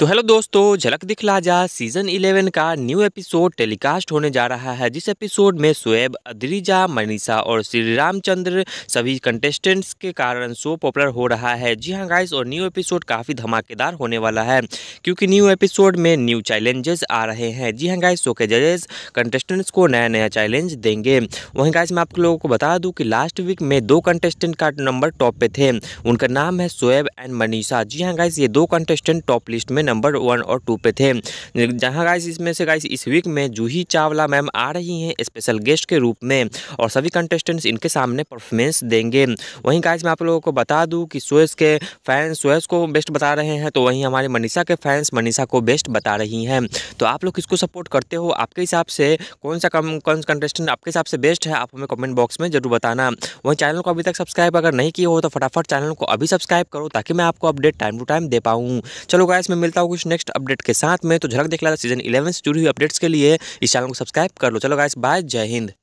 तो हेलो दोस्तों झलक दिखला जा सीजन 11 का न्यू एपिसोड टेलीकास्ट होने जा रहा है जिस एपिसोड में सुएब अद्रीजा मनीषा और श्री रामचंद्र सभी कंटेस्टेंट्स के कारण शो पॉपुलर हो रहा है जी हां गाइस और न्यू एपिसोड काफ़ी धमाकेदार होने वाला है क्योंकि न्यू एपिसोड में न्यू चैलेंजेस आ रहे हैं जी हाँ गाइस शो के जजेस कंटेस्टेंट्स को नया नया चैलेंज देंगे वहीं गाइस मैं आप लोगों को बता दूँ कि लास्ट वीक में दो कंटेस्टेंट का नंबर टॉप पे थे उनका नाम है शोएब एंड मनीषा जी हाँ गाइस ये दो कंटेस्टेंट टॉप लिस्ट में नंबर वन और टू पे थे जहाँ गाइस इसमें से गाइस इस वीक में जूही चावला मैम आ रही हैं स्पेशल गेस्ट के रूप में और सभी कंटेस्टेंट्स इनके सामने परफॉर्मेंस देंगे वहीं गाइस मैं आप लोगों को बता दूँ कि सुएस के फैंस सुएस को बेस्ट बता रहे हैं तो वहीं हमारे मनीषा के फैंस मनीषा को बेस्ट बता रही हैं तो आप लोग किसको सपोर्ट करते हो आपके हिसाब से कौन सा कम कौन सा कंटेस्टेंट आपके हिसाब से बेस्ट है आप हमें कमेंट बॉक्स में जरूर बताना वहीं चैनल को अभी तक सब्सक्राइब अगर नहीं किया हो तो फटाफट चैनल को अभी सब्सक्राइब करो ताकि मैं आपको अपडेट टाइम टू टाइम दे पाऊँ चलो गाइस मैं मिलता मिलता हूँ कुछ नेक्स्ट अपडेट के साथ में तो झलक देख ला सीजन इलेवन से जुड़ी हुई अपडेट्स के लिए इस चैनल को सब्सक्राइब कर लो चलो गाइस बाय जय हिंद